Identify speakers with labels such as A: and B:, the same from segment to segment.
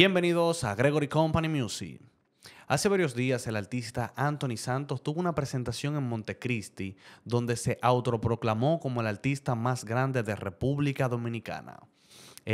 A: Bienvenidos a Gregory Company Music. Hace varios días el artista Anthony Santos tuvo una presentación en Montecristi donde se autoproclamó como el artista más grande de República Dominicana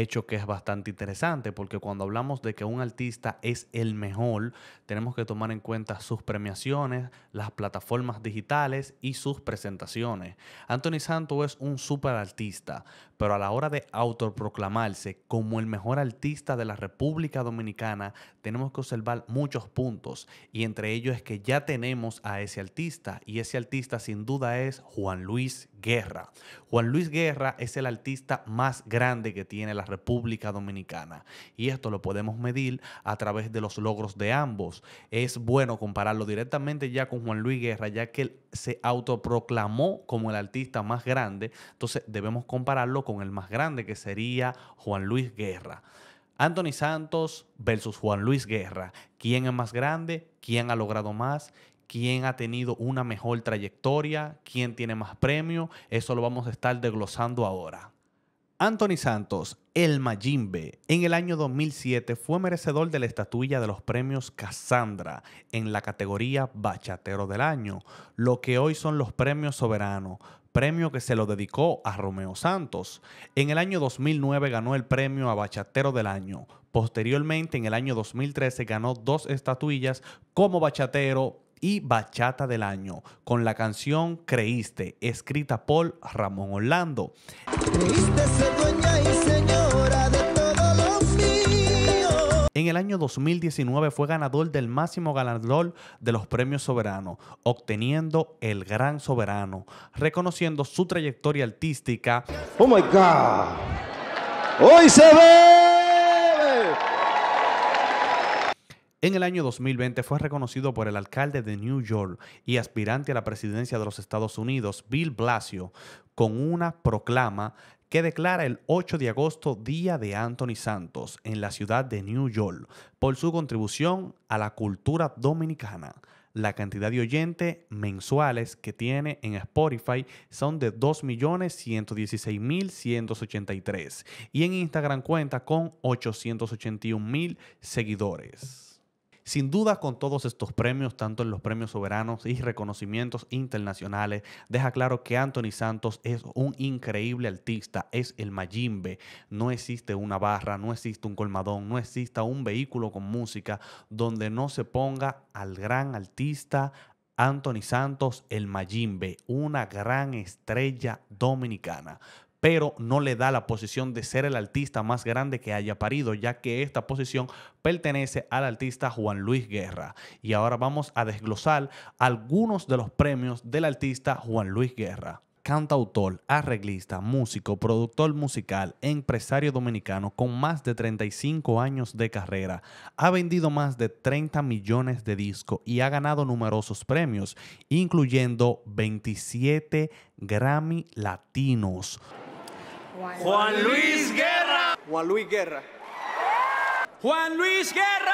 A: hecho que es bastante interesante, porque cuando hablamos de que un artista es el mejor, tenemos que tomar en cuenta sus premiaciones, las plataformas digitales y sus presentaciones. Anthony Santo es un super artista, pero a la hora de autoproclamarse como el mejor artista de la República Dominicana, tenemos que observar muchos puntos, y entre ellos es que ya tenemos a ese artista, y ese artista sin duda es Juan Luis Guerra. Juan Luis Guerra es el artista más grande que tiene la República Dominicana y esto lo podemos medir a través de los logros de ambos. Es bueno compararlo directamente ya con Juan Luis Guerra, ya que él se autoproclamó como el artista más grande, entonces debemos compararlo con el más grande que sería Juan Luis Guerra. Anthony Santos versus Juan Luis Guerra. ¿Quién es más grande? ¿Quién ha logrado más? quién ha tenido una mejor trayectoria, quién tiene más premio? eso lo vamos a estar desglosando ahora. Anthony Santos, el Mayimbe, en el año 2007 fue merecedor de la estatuilla de los premios Cassandra en la categoría Bachatero del Año, lo que hoy son los premios Soberano, premio que se lo dedicó a Romeo Santos. En el año 2009 ganó el premio a Bachatero del Año. Posteriormente, en el año 2013, ganó dos estatuillas como Bachatero y Bachata del Año, con la canción Creíste, escrita por Ramón Orlando. En el año 2019 fue ganador del máximo ganador de los premios soberanos, obteniendo el Gran Soberano, reconociendo su trayectoria artística. ¡Oh my God! ¡Hoy se ve! En el año 2020 fue reconocido por el alcalde de New York y aspirante a la presidencia de los Estados Unidos, Bill Blasio, con una proclama que declara el 8 de agosto Día de Anthony Santos en la ciudad de New York por su contribución a la cultura dominicana. La cantidad de oyentes mensuales que tiene en Spotify son de 2.116.183 y en Instagram cuenta con 881.000 seguidores. Sin duda, con todos estos premios, tanto en los premios soberanos y reconocimientos internacionales, deja claro que Anthony Santos es un increíble artista, es el Mayimbe. No existe una barra, no existe un colmadón, no existe un vehículo con música donde no se ponga al gran artista, Anthony Santos, el Mayimbe, una gran estrella dominicana pero no le da la posición de ser el artista más grande que haya parido, ya que esta posición pertenece al artista Juan Luis Guerra. Y ahora vamos a desglosar algunos de los premios del artista Juan Luis Guerra cantautor, arreglista, músico, productor musical, empresario dominicano con más de 35 años de carrera. Ha vendido más de 30 millones de discos y ha ganado numerosos premios, incluyendo 27 Grammy Latinos. Juan, Luis Guerra. Juan Luis Guerra. Juan Luis Guerra.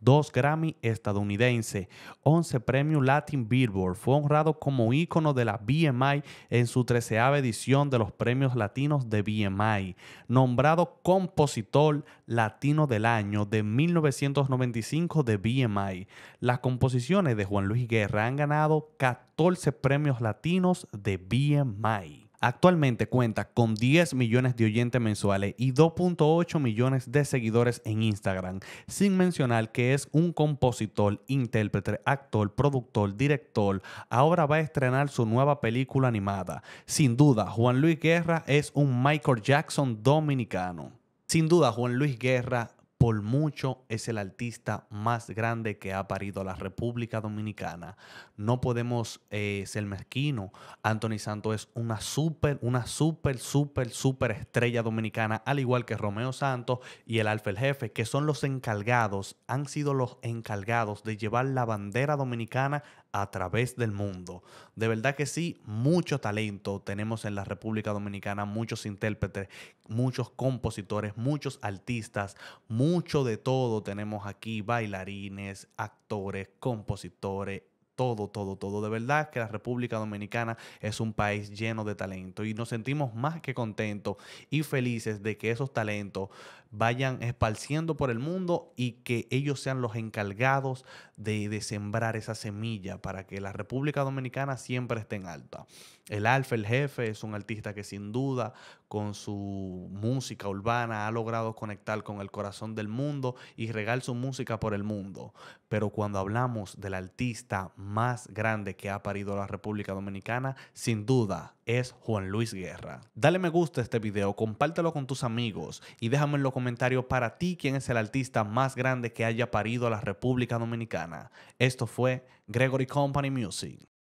A: dos Grammy estadounidense 11 premios Latin Billboard. Fue honrado como ícono de la BMI en su treceava edición de los premios latinos de BMI. Nombrado compositor latino del año de 1995 de BMI. Las composiciones de Juan Luis Guerra han ganado 14 premios latinos de BMI actualmente cuenta con 10 millones de oyentes mensuales y 2.8 millones de seguidores en Instagram, sin mencionar que es un compositor, intérprete, actor, productor, director. Ahora va a estrenar su nueva película animada. Sin duda, Juan Luis Guerra es un Michael Jackson dominicano. Sin duda, Juan Luis Guerra por mucho es el artista más grande que ha parido la República Dominicana. No podemos eh, ser mezquinos. Anthony Santos es una súper, una súper, súper, súper estrella dominicana, al igual que Romeo Santos y el Alfa el Jefe, que son los encargados, han sido los encargados de llevar la bandera dominicana a través del mundo. De verdad que sí, mucho talento tenemos en la República Dominicana, muchos intérpretes, muchos compositores, muchos artistas, mucho de todo tenemos aquí, bailarines, actores, compositores, todo, todo, todo. De verdad que la República Dominicana es un país lleno de talento y nos sentimos más que contentos y felices de que esos talentos vayan esparciendo por el mundo y que ellos sean los encargados de, de sembrar esa semilla para que la República Dominicana siempre esté en alta. El Alfa, el jefe, es un artista que sin duda con su música urbana ha logrado conectar con el corazón del mundo y regar su música por el mundo. Pero cuando hablamos del artista más grande que ha parido la República Dominicana, sin duda es Juan Luis Guerra. Dale me gusta a este video, compártelo con tus amigos y déjame en los comentarios para ti quién es el artista más grande que haya parido a la República Dominicana. Esto fue Gregory Company Music.